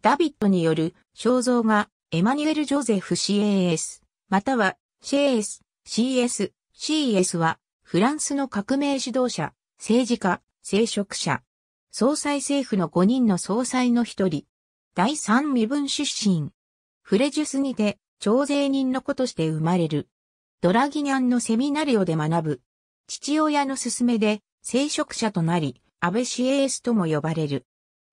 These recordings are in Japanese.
ダビットによる肖像画、エマニュエル・ジョゼフ CAS、または CS、CS、CS はフランスの革命指導者、政治家、聖職者、総裁政府の5人の総裁の一人、第三身分出身、フレジュスにて徴税人の子として生まれる。ドラギニャンのセミナリオで学ぶ。父親の勧めで聖職者となり、安倍 CS とも呼ばれる。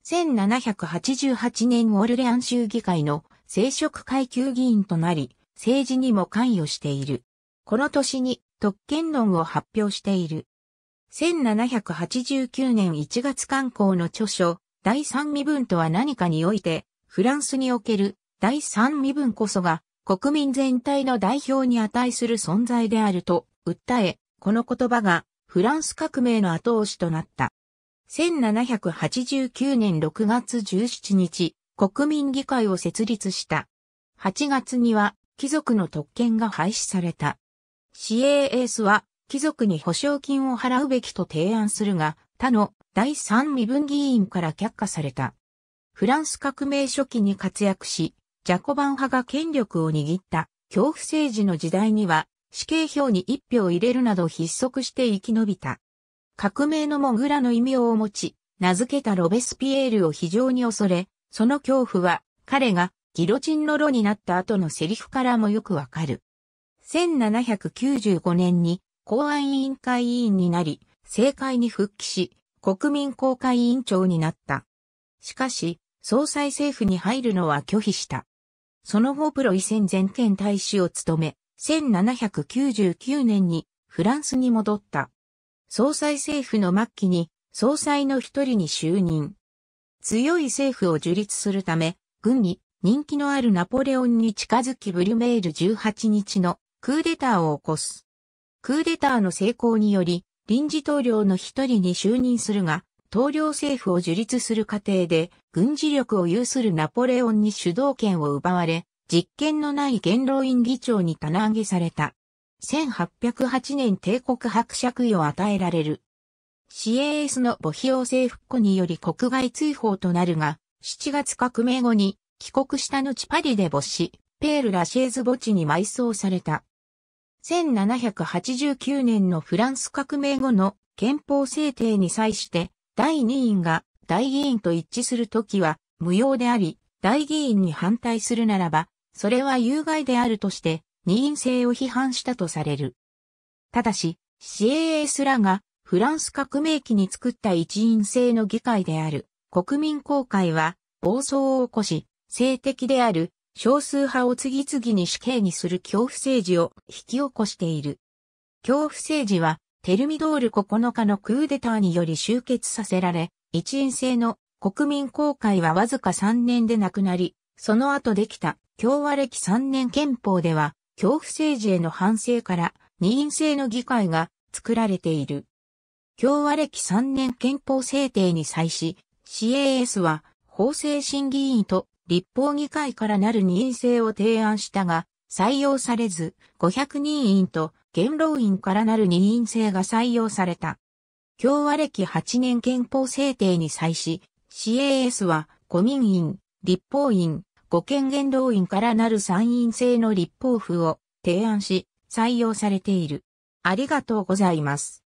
1788年ウォルレアン州議会の聖職階級議員となり、政治にも関与している。この年に特権論を発表している。1789年1月刊行の著書、第三身分とは何かにおいて、フランスにおける第三身分こそが国民全体の代表に値する存在であると訴え、この言葉がフランス革命の後押しとなった。1789年6月17日、国民議会を設立した。8月には貴族の特権が廃止された。CAS は貴族に保証金を払うべきと提案するが、他の第三身分議員から却下された。フランス革命初期に活躍し、ジャコバン派が権力を握った恐怖政治の時代には死刑票に一票入れるなど筆則して生き延びた。革命のモグラの異名を持ち、名付けたロベスピエールを非常に恐れ、その恐怖は、彼がギロチンの炉になった後のセリフからもよくわかる。1795年に公安委員会委員になり、政界に復帰し、国民公会委員長になった。しかし、総裁政府に入るのは拒否した。その後プロイセン全権大使を務め、1799年にフランスに戻った。総裁政府の末期に総裁の一人に就任。強い政府を樹立するため、軍に人気のあるナポレオンに近づきブリュメール18日のクーデターを起こす。クーデターの成功により、臨時統領の一人に就任するが、統領政府を樹立する過程で、軍事力を有するナポレオンに主導権を奪われ、実権のない元老院議長に棚上げされた。1808年帝国伯爵位を与えられる。CAS の母費用政復古により国外追放となるが、7月革命後に帰国した後パリで没し、ペール・ラシェーズ墓地に埋葬された。1789年のフランス革命後の憲法制定に際して、第二院が大議員と一致するときは無用であり、大議員に反対するならば、それは有害であるとして、二院制を批判したとされる。ただし、シエースらがフランス革命期に作った一院制の議会である国民公会は暴走を起こし、性的である少数派を次々に死刑にする恐怖政治を引き起こしている。恐怖政治はテルミドール9日のクーデターにより集結させられ、一員制の国民公会はわずか3年で亡くなり、その後できた共和歴3年憲法では恐怖政治への反省から二院制の議会が作られている。共和歴3年憲法制定に際し、CAS は法制審議員と立法議会からなる二院制を提案したが、採用されず、500人員と元老院からなる二院制が採用された。共和歴8年憲法制定に際し、CAS は古民院、立法院、五権元老院からなる参院制の立法府を提案し、採用されている。ありがとうございます。